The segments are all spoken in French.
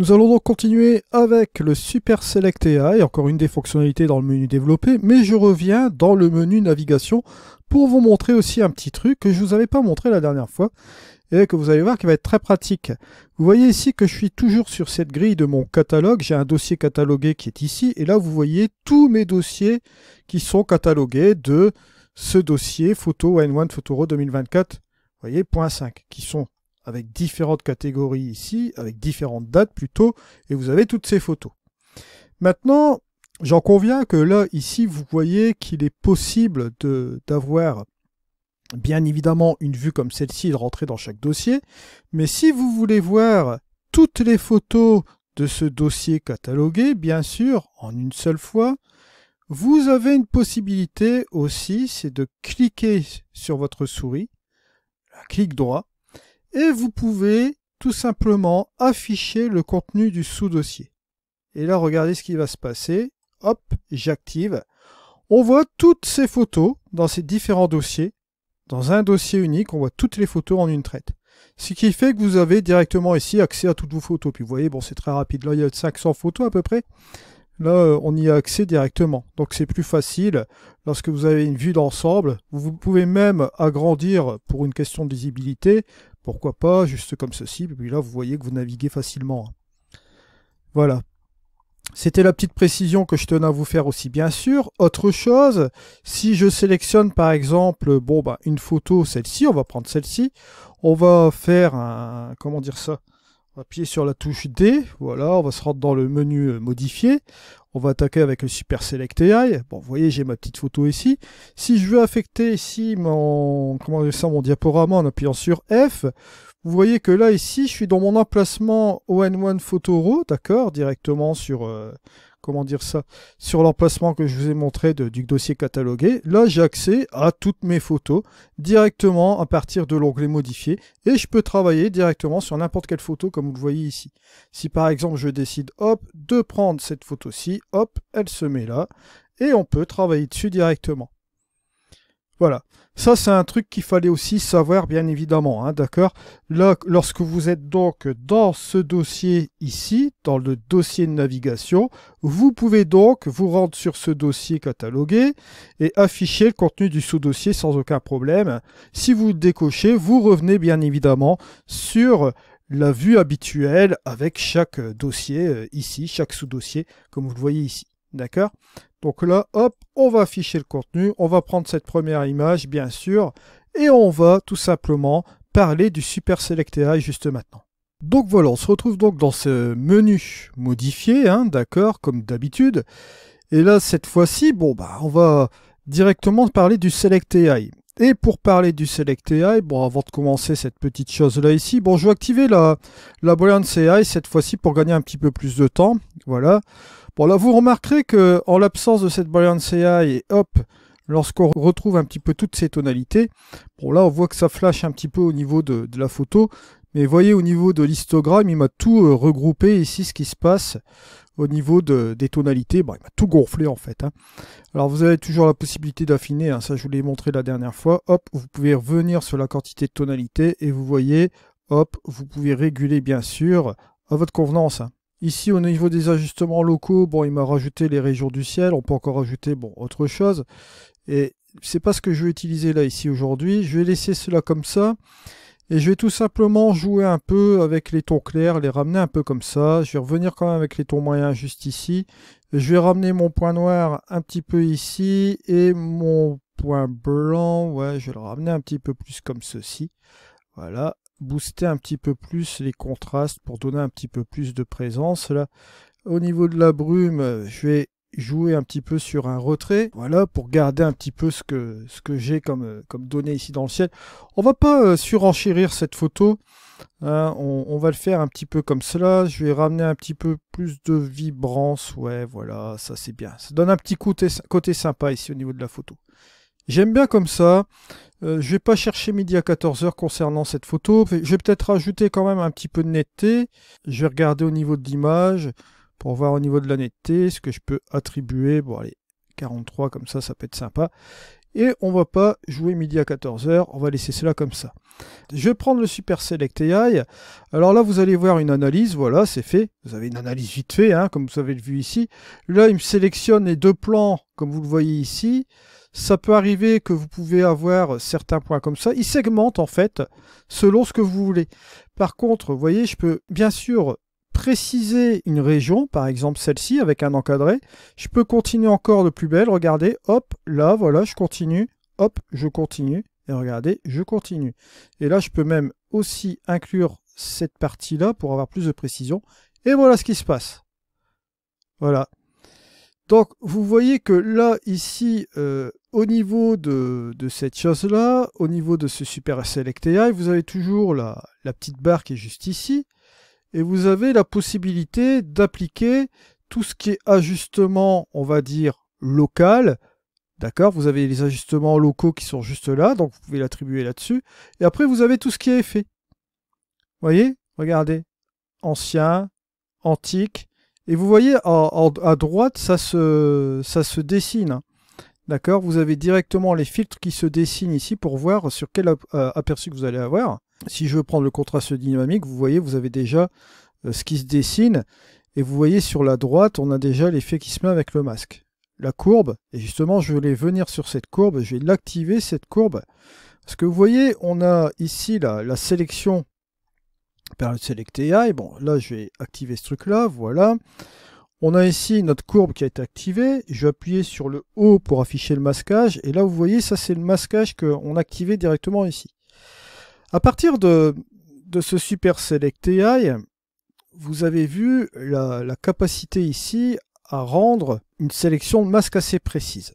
Nous allons donc continuer avec le Super Select AI, encore une des fonctionnalités dans le menu développé, mais je reviens dans le menu navigation pour vous montrer aussi un petit truc que je ne vous avais pas montré la dernière fois et que vous allez voir qui va être très pratique. Vous voyez ici que je suis toujours sur cette grille de mon catalogue, j'ai un dossier catalogué qui est ici, et là vous voyez tous mes dossiers qui sont catalogués de ce dossier Photo N1 Photoro 2024, vous voyez, point 5, qui sont avec différentes catégories ici, avec différentes dates plutôt, et vous avez toutes ces photos. Maintenant, j'en conviens que là, ici, vous voyez qu'il est possible d'avoir bien évidemment une vue comme celle-ci de rentrer dans chaque dossier, mais si vous voulez voir toutes les photos de ce dossier catalogué, bien sûr, en une seule fois, vous avez une possibilité aussi, c'est de cliquer sur votre souris, clic droit, et vous pouvez tout simplement afficher le contenu du sous-dossier. Et là, regardez ce qui va se passer. Hop, j'active. On voit toutes ces photos dans ces différents dossiers. Dans un dossier unique, on voit toutes les photos en une traite. Ce qui fait que vous avez directement ici accès à toutes vos photos. Puis vous voyez, bon, c'est très rapide. Là, il y a 500 photos à peu près. Là, euh, on y a accès directement. Donc c'est plus facile. Lorsque vous avez une vue d'ensemble, vous pouvez même agrandir pour une question de lisibilité pourquoi pas, juste comme ceci, et puis là vous voyez que vous naviguez facilement. Voilà. C'était la petite précision que je tenais à vous faire aussi bien sûr. Autre chose, si je sélectionne par exemple bon bah, une photo, celle-ci, on va prendre celle-ci, on va faire un comment dire ça on appuyer sur la touche D, voilà, on va se rendre dans le menu euh, modifié. On va attaquer avec le Super Select AI. Bon, vous voyez, j'ai ma petite photo ici. Si je veux affecter ici mon, comment ça, mon diaporama en appuyant sur F, vous voyez que là, ici, je suis dans mon emplacement ON1 Photo Raw, d'accord, directement sur, euh, comment dire ça, sur l'emplacement que je vous ai montré du dossier catalogué, là j'ai accès à toutes mes photos directement à partir de l'onglet modifié et je peux travailler directement sur n'importe quelle photo comme vous le voyez ici. Si par exemple je décide hop de prendre cette photo-ci, hop elle se met là et on peut travailler dessus directement. Voilà. Ça, c'est un truc qu'il fallait aussi savoir, bien évidemment. Hein, D'accord lorsque vous êtes donc dans ce dossier ici, dans le dossier de navigation, vous pouvez donc vous rendre sur ce dossier catalogué et afficher le contenu du sous-dossier sans aucun problème. Si vous décochez, vous revenez bien évidemment sur la vue habituelle avec chaque dossier euh, ici, chaque sous-dossier, comme vous le voyez ici. D'accord donc là, hop, on va afficher le contenu, on va prendre cette première image, bien sûr, et on va tout simplement parler du Super Select AI juste maintenant. Donc voilà, on se retrouve donc dans ce menu modifié, hein, d'accord, comme d'habitude. Et là, cette fois-ci, bon bah, on va directement parler du Select AI. Et pour parler du Select AI, bon, avant de commencer cette petite chose-là ici, bon, je vais activer la, la AI cette fois-ci pour gagner un petit peu plus de temps. Voilà. Bon, là, vous remarquerez que en l'absence de cette balance AI et hop, lorsqu'on retrouve un petit peu toutes ces tonalités, bon, là, on voit que ça flash un petit peu au niveau de, la photo. Mais voyez, au niveau de l'histogramme, il m'a tout euh, regroupé ici, ce qui se passe au niveau des tonalités. il m'a tout gonflé en fait. Hein. Alors vous avez toujours la possibilité d'affiner, hein. ça je vous l'ai montré la dernière fois. Hop, vous pouvez revenir sur la quantité de tonalité et vous voyez, hop, vous pouvez réguler bien sûr à votre convenance. Hein. Ici, au niveau des ajustements locaux, bon, il m'a rajouté les régions du ciel. On peut encore ajouter, bon, autre chose. Et c'est pas ce que je vais utiliser là, ici, aujourd'hui. Je vais laisser cela comme ça. Et je vais tout simplement jouer un peu avec les tons clairs, les ramener un peu comme ça. Je vais revenir quand même avec les tons moyens juste ici. Je vais ramener mon point noir un petit peu ici et mon point blanc, ouais, je vais le ramener un petit peu plus comme ceci. Voilà, booster un petit peu plus les contrastes pour donner un petit peu plus de présence. Là, au niveau de la brume, je vais jouer un petit peu sur un retrait, voilà, pour garder un petit peu ce que, ce que j'ai comme, euh, comme données ici dans le ciel. On va pas euh, surenchérir cette photo, hein. on, va le faire un petit peu comme cela, je vais ramener un petit peu plus de vibrance, ouais, voilà, ça c'est bien. Ça donne un petit côté sympa ici au niveau de la photo. J'aime bien comme ça, euh, je vais pas chercher midi à 14h concernant cette photo. Je vais peut-être rajouter quand même un petit peu de netteté. Je vais regarder au niveau de l'image pour voir au niveau de la netteté ce que je peux attribuer. Bon allez, 43 comme ça, ça peut être sympa. Et on va pas jouer midi à 14h, on va laisser cela comme ça. Je vais prendre le Super Select AI. Alors là, vous allez voir une analyse, voilà, c'est fait. Vous avez une analyse vite fait, hein, comme vous avez vu ici. Là, il me sélectionne les deux plans, comme vous le voyez ici ça peut arriver que vous pouvez avoir certains points comme ça. Il segmente en fait selon ce que vous voulez. Par contre, vous voyez, je peux bien sûr préciser une région, par exemple celle-ci avec un encadré. Je peux continuer encore de plus belle, regardez, hop, là, voilà, je continue, hop, je continue, et regardez, je continue. Et là, je peux même aussi inclure cette partie-là pour avoir plus de précision. Et voilà ce qui se passe. Voilà, donc vous voyez que là, ici, euh, au niveau de, cette chose-là, au niveau de ce Super Select AI, vous avez toujours la, petite barre qui est juste ici, et vous avez la possibilité d'appliquer tout ce qui est ajustement, on va dire, local. D'accord Vous avez les ajustements locaux qui sont juste là, donc vous pouvez l'attribuer là-dessus. Et après, vous avez tout ce qui est effet. Vous Voyez Regardez. Ancien, antique, et vous voyez, à droite, ça se, ça se dessine. Hein. D'accord Vous avez directement les filtres qui se dessinent ici pour voir sur quel euh, aperçu que vous allez avoir. Si je veux prendre le contraste dynamique, vous voyez, vous avez déjà euh, ce qui se dessine. Et vous voyez sur la droite, on a déjà l'effet qui se met avec le masque. La courbe, et justement, je vais venir sur cette courbe, je vais l'activer, cette courbe. Parce que vous voyez, on a ici la sélection période select AI. Bon, là, je vais activer ce truc-là, voilà. On a ici notre courbe qui a été activée. Je vais appuyer sur le haut pour afficher le masquage. Et là, vous voyez, ça, c'est le masquage qu'on a activé directement ici. À partir de, de ce Super Select AI, vous avez vu la, la capacité ici à rendre une sélection de masques assez précise.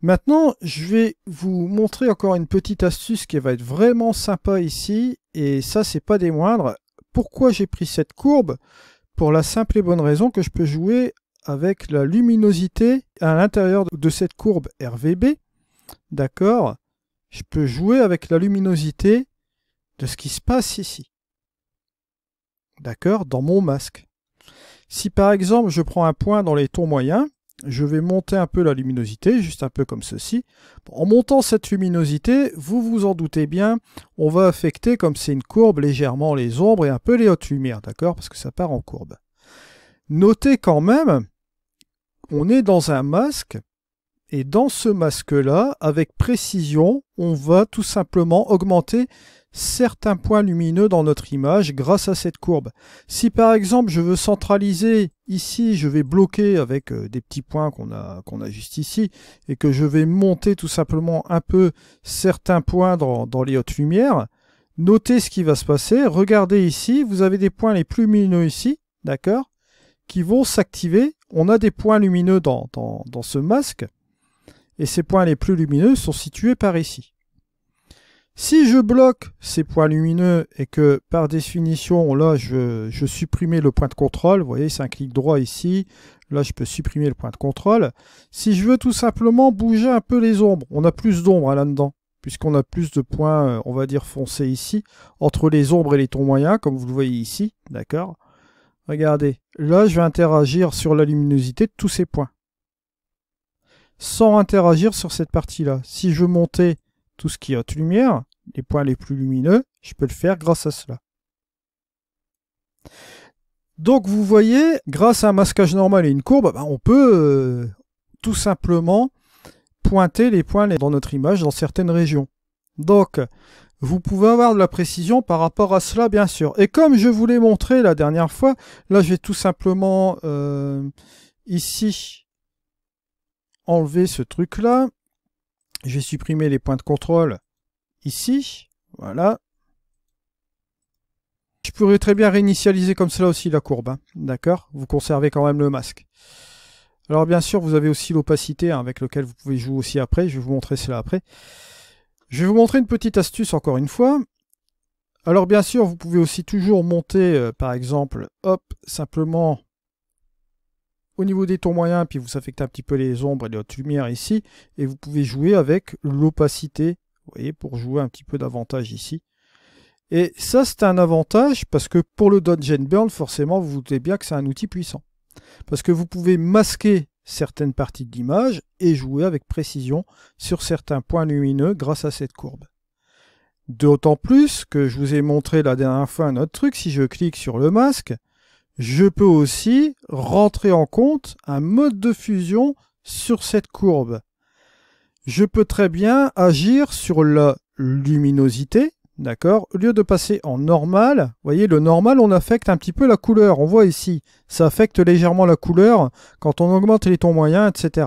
Maintenant, je vais vous montrer encore une petite astuce qui va être vraiment sympa ici, et ça, c'est pas des moindres. Pourquoi j'ai pris cette courbe Pour la simple et bonne raison que je peux jouer avec la luminosité à l'intérieur de cette courbe RVB. D'accord Je peux jouer avec la luminosité de ce qui se passe ici. D'accord Dans mon masque. Si par exemple, je prends un point dans les tons moyens, je vais monter un peu la luminosité, juste un peu comme ceci. En montant cette luminosité, vous vous en doutez bien, on va affecter, comme c'est une courbe, légèrement les ombres et un peu les hautes lumières, d'accord Parce que ça part en courbe. Notez quand même, on est dans un masque, et dans ce masque-là, avec précision, on va tout simplement augmenter certains points lumineux dans notre image grâce à cette courbe. Si par exemple je veux centraliser ici, je vais bloquer avec euh, des petits points qu'on a, a juste ici, et que je vais monter tout simplement un peu certains points dans, les hautes lumières, notez ce qui va se passer, regardez ici, vous avez des points les plus lumineux ici, d'accord qui vont s'activer. On a des points lumineux dans, dans ce masque, et ces points les plus lumineux sont situés par ici. Si je bloque ces points lumineux et que par définition, là, je, je supprimais le point de contrôle, vous voyez, c'est un clic droit ici, là, je peux supprimer le point de contrôle. Si je veux tout simplement bouger un peu les ombres, on a plus d'ombres hein, là-dedans, puisqu'on a plus de points, euh, on va dire, foncés ici, entre les ombres et les tons moyens, comme vous le voyez ici, d'accord Regardez, là, je vais interagir sur la luminosité de tous ces points, sans interagir sur cette partie-là. Si je montais tout ce qui est haute lumière, les points les plus lumineux, je peux le faire grâce à cela. Donc vous voyez, grâce à un masquage normal et une courbe, ben, on peut euh, tout simplement pointer les points dans notre image dans certaines régions. Donc vous pouvez avoir de la précision par rapport à cela bien sûr. Et comme je vous l'ai montré la dernière fois, là je vais tout simplement euh, ici enlever ce truc là. Je vais supprimer les points de contrôle ici. Voilà. Je pourrais très bien réinitialiser comme cela aussi la courbe. Hein. D'accord Vous conservez quand même le masque. Alors bien sûr, vous avez aussi l'opacité hein, avec lequel vous pouvez jouer aussi après. Je vais vous montrer cela après. Je vais vous montrer une petite astuce encore une fois. Alors bien sûr, vous pouvez aussi toujours monter, euh, par exemple, hop, simplement au niveau des tons moyens, puis vous affectez un petit peu les ombres et les hautes lumières ici, et vous pouvez jouer avec l'opacité voyez, pour jouer un petit peu d'avantage ici. Et ça, c'est un avantage parce que pour le Dodge Burn, forcément, vous vous doutez bien que c'est un outil puissant. Parce que vous pouvez masquer certaines parties de l'image et jouer avec précision sur certains points lumineux grâce à cette courbe. D'autant plus que je vous ai montré la dernière fois un autre truc, si je clique sur le masque, je peux aussi rentrer en compte un mode de fusion sur cette courbe je peux très bien agir sur la luminosité, d'accord Au lieu de passer en normal, vous voyez, le normal, on affecte un petit peu la couleur. On voit ici, ça affecte légèrement la couleur quand on augmente les tons moyens, etc.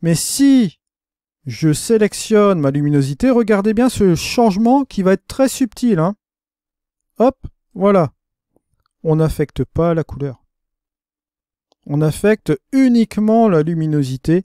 Mais si je sélectionne ma luminosité, regardez bien ce changement qui va être très subtil. Hein. Hop, voilà. On n'affecte pas la couleur. On affecte uniquement la luminosité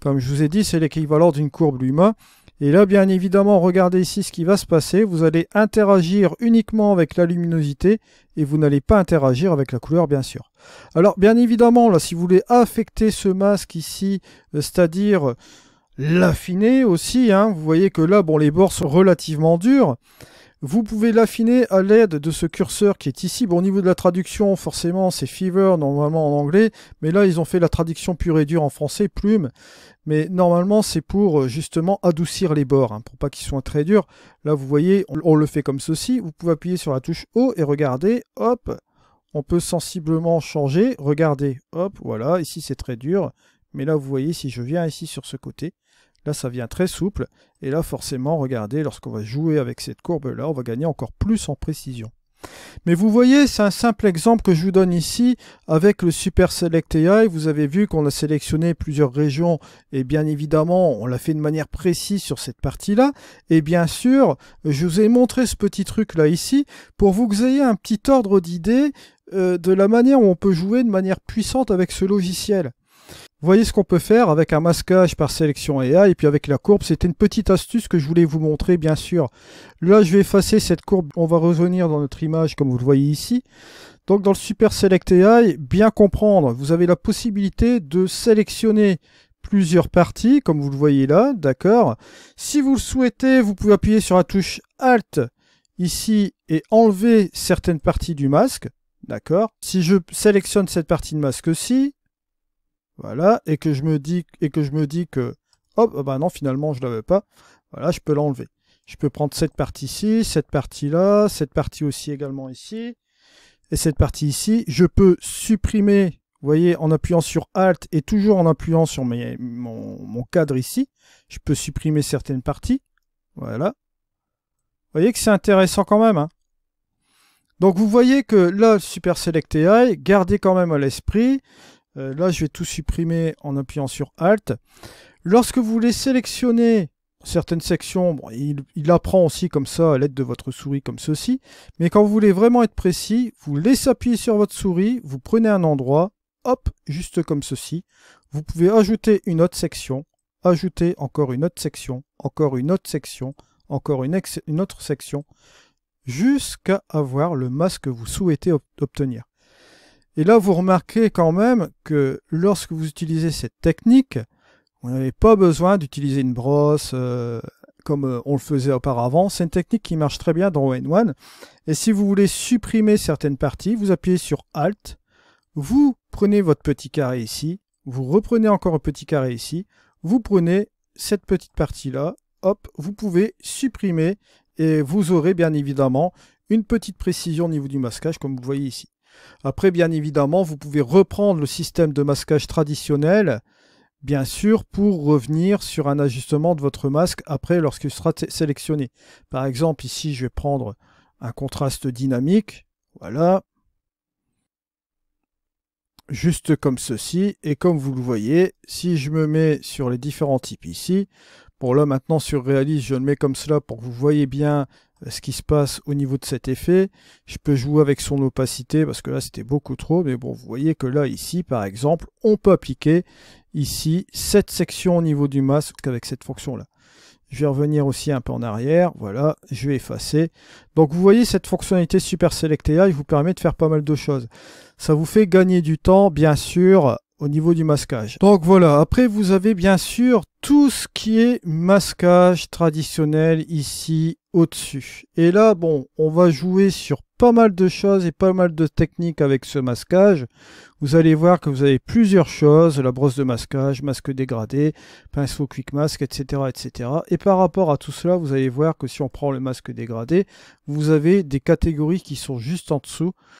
comme je vous ai dit, c'est l'équivalent d'une courbe luma. Et là, bien évidemment, regardez ici ce qui va se passer. Vous allez interagir uniquement avec la luminosité et vous n'allez pas interagir avec la couleur, bien sûr. Alors, bien évidemment, là, si vous voulez affecter ce masque ici, euh, c'est-à-dire l'affiner aussi, hein, vous voyez que là, bon, les bords sont relativement durs. Vous pouvez l'affiner à l'aide de ce curseur qui est ici. Bon, au niveau de la traduction, forcément, c'est Fever, normalement en anglais. Mais là, ils ont fait la traduction pure et dure en français, plume. Mais normalement, c'est pour euh, justement adoucir les bords, hein, pour pas qu'ils soient très durs. Là, vous voyez, on, le fait comme ceci. Vous pouvez appuyer sur la touche haut et regarder. hop, on peut sensiblement changer. Regardez, hop, voilà, ici c'est très dur. Mais là, vous voyez, si je viens ici sur ce côté, Là, ça vient très souple. Et là, forcément, regardez, lorsqu'on va jouer avec cette courbe-là, on va gagner encore plus en précision. Mais vous voyez, c'est un simple exemple que je vous donne ici avec le Super Select AI. Vous avez vu qu'on a sélectionné plusieurs régions et bien évidemment, on l'a fait de manière précise sur cette partie-là. Et bien sûr, je vous ai montré ce petit truc-là ici pour vous que vous ayez un petit ordre d'idée euh, de la manière où on peut jouer de manière puissante avec ce logiciel voyez ce qu'on peut faire avec un masquage par sélection AI et puis avec la courbe. C'était une petite astuce que je voulais vous montrer, bien sûr. Là, je vais effacer cette courbe. On va revenir dans notre image comme vous le voyez ici. Donc dans le Super Select AI, bien comprendre, vous avez la possibilité de sélectionner plusieurs parties, comme vous le voyez là, d'accord Si vous le souhaitez, vous pouvez appuyer sur la touche Alt ici et enlever certaines parties du masque, d'accord Si je sélectionne cette partie de masque-ci, voilà, et que je me dis et que je me dis que hop, ah bah non, finalement je ne l'avais pas. Voilà, je peux l'enlever. Je peux prendre cette partie-ci, cette partie-là, cette partie aussi également ici, et cette partie ici. Je peux supprimer, vous voyez, en appuyant sur Alt et toujours en appuyant sur mon, cadre ici. Je peux supprimer certaines parties. Voilà. Vous voyez que c'est intéressant quand même. Hein Donc vous voyez que là, Super Select gardez quand même à l'esprit euh, là, je vais tout supprimer en appuyant sur Alt. Lorsque vous voulez sélectionner certaines sections, il, apprend aussi comme ça à l'aide de votre souris comme ceci. Mais quand vous voulez vraiment être précis, vous laissez appuyer sur votre souris, vous prenez un endroit, hop, juste comme ceci. Vous pouvez ajouter une autre section, ajouter encore une autre section, encore une autre section, encore une, autre section, jusqu'à avoir le masque que vous souhaitez obtenir. Et là, vous remarquez quand même que lorsque vous utilisez cette technique, vous n'avez pas besoin d'utiliser une brosse euh, comme euh, on le faisait auparavant. C'est une technique qui marche très bien dans One 1 Et si vous voulez supprimer certaines parties, vous appuyez sur Alt, vous prenez votre petit carré ici, vous reprenez encore un petit carré ici, vous prenez cette petite partie-là, hop, vous pouvez supprimer et vous aurez bien évidemment une petite précision au niveau du masquage comme vous voyez ici. Après, bien évidemment, vous pouvez reprendre le système de masquage traditionnel, bien sûr, pour revenir sur un ajustement de votre masque après lorsqu'il sera sélectionné. Par exemple, ici, je vais prendre un contraste dynamique. Voilà. Juste comme ceci. Et comme vous le voyez, si je me mets sur les différents types ici, pour là maintenant sur réaliste je le mets comme cela pour que vous voyez bien ce qui se passe au niveau de cet effet. Je peux jouer avec son opacité parce que là c'était beaucoup trop, mais bon, vous voyez que là ici par exemple, on peut appliquer ici cette section au niveau du masque avec cette fonction là. Je vais revenir aussi un peu en arrière, voilà, je vais effacer. Donc vous voyez cette fonctionnalité Super là il vous permet de faire pas mal de choses. Ça vous fait gagner du temps bien sûr au niveau du masquage. Donc voilà, après vous avez bien sûr tout ce qui est masquage traditionnel ici au-dessus. Et là, bon, on va jouer sur pas mal de choses et pas mal de techniques avec ce masquage. Vous allez voir que vous avez plusieurs choses, la brosse de masquage, masque dégradé, pinceau quick masque etc., etc. Et par rapport à tout cela, vous allez voir que si on prend le masque dégradé, vous avez des catégories qui sont juste en dessous.